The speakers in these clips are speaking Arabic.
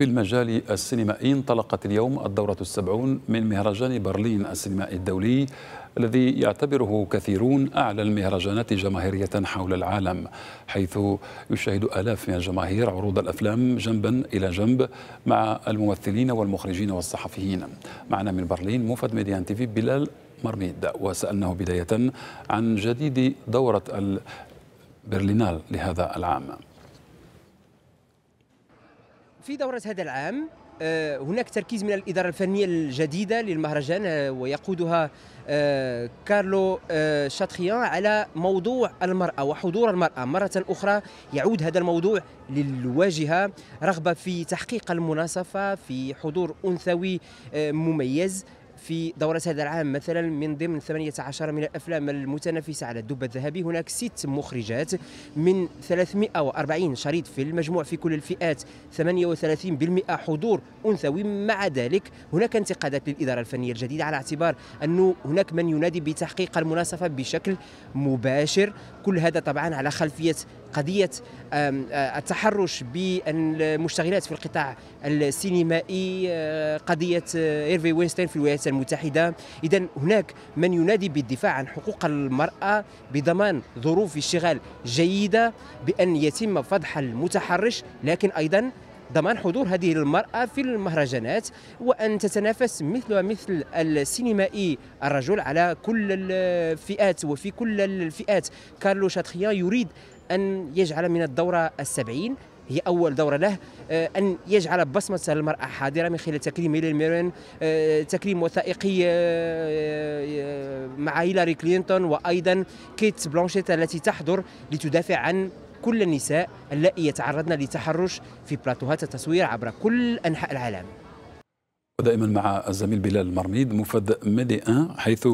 في المجال السينمائي انطلقت اليوم الدورة السبعون من مهرجان برلين السينمائي الدولي الذي يعتبره كثيرون أعلى المهرجانات جماهيرية حول العالم حيث يشاهد آلاف من الجماهير عروض الأفلام جنبا إلى جنب مع الممثلين والمخرجين والصحفيين معنا من برلين موفد ميديان تيفي بلال مرميد وسألناه بداية عن جديد دورة البرلينال لهذا العام في دورة هذا العام آه، هناك تركيز من الإدارة الفنية الجديدة للمهرجان آه، ويقودها آه، كارلو شاتخيان على موضوع المرأة وحضور المرأة مرة أخرى يعود هذا الموضوع للواجهة رغبة في تحقيق المناصفة في حضور أنثوي مميز في دورة هذا العام مثلا من ضمن 18 من الأفلام المتنافسة على الدب الذهبي هناك ست مخرجات من 340 شريط في المجموع في كل الفئات 38% حضور أنثوي مع ذلك هناك انتقادات للإدارة الفنية الجديدة على اعتبار أنه هناك من ينادي بتحقيق المناصفة بشكل مباشر كل هذا طبعا على خلفية قضيه آه، التحرش بالمشتغلات في القطاع السينمائي آه، قضيه آه، ايرفي وينستين في الولايات المتحده اذا هناك من ينادي بالدفاع عن حقوق المراه بضمان ظروف اشتغال جيده بان يتم فضح المتحرش لكن ايضا ضمان حضور هذه المرأة في المهرجانات وأن تتنافس مثل مثل السينمائي الرجل على كل الفئات وفي كل الفئات كارلو شاتخيان يريد أن يجعل من الدورة السبعين هي أول دورة له آه، أن يجعل بصمة المرأة حاضرة من خلال تكريم هيلين ميرون آه، تكريم وثائقي آه، مع هيلاري كلينتون وأيضا كيت بلانشيت التي تحضر لتدافع عن كل النساء اللائي يتعرضن لتحرش في بلاتوهات التصوير عبر كل أنحاء العالم ودائما مع الزميل بلال المرميد مفد ميدي ان حيث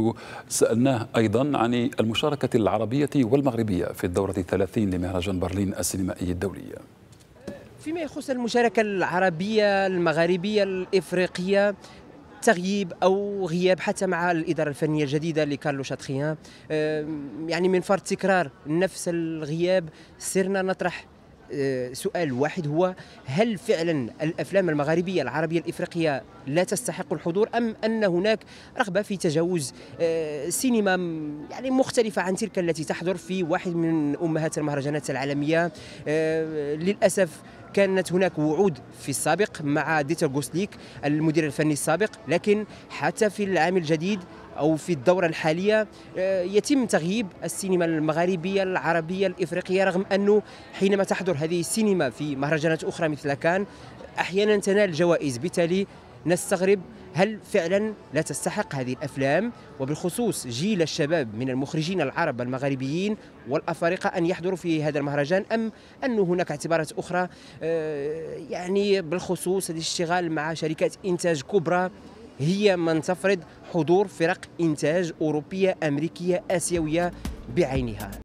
سالناه ايضا عن المشاركه العربيه والمغربيه في الدوره الثلاثين لمهرجان برلين السينمائي الدولي. فيما يخص المشاركه العربيه المغاربيه الافريقيه تغييب او غياب حتى مع الاداره الفنيه الجديده لكارلو شاتخيان يعني من فرط تكرار نفس الغياب سرنا نطرح آه، سؤال واحد هو هل فعلا الافلام المغاربيه العربيه الافريقيه لا تستحق الحضور ام ان هناك رغبه في تجاوز آه، سينما يعني مختلفه عن تلك التي تحضر في واحد من امهات المهرجانات العالميه آه، للاسف كانت هناك وعود في السابق مع ديتر غوسليك المدير الفني السابق لكن حتى في العام الجديد او في الدوره الحاليه آه، يتم تغييب السينما المغاربيه العربيه الافريقيه رغم انه حينما تحضر هذه السينما في مهرجانات اخرى مثل كان احيانا تنال جوائز بالتالي نستغرب هل فعلا لا تستحق هذه الافلام وبالخصوص جيل الشباب من المخرجين العرب المغاربيين والافارقه ان يحضروا في هذا المهرجان ام انه هناك اعتبارات اخرى آه، يعني بالخصوص الاشتغال مع شركات انتاج كبرى هي من تفرض حضور فرق انتاج اوروبيه امريكيه اسيويه بعينها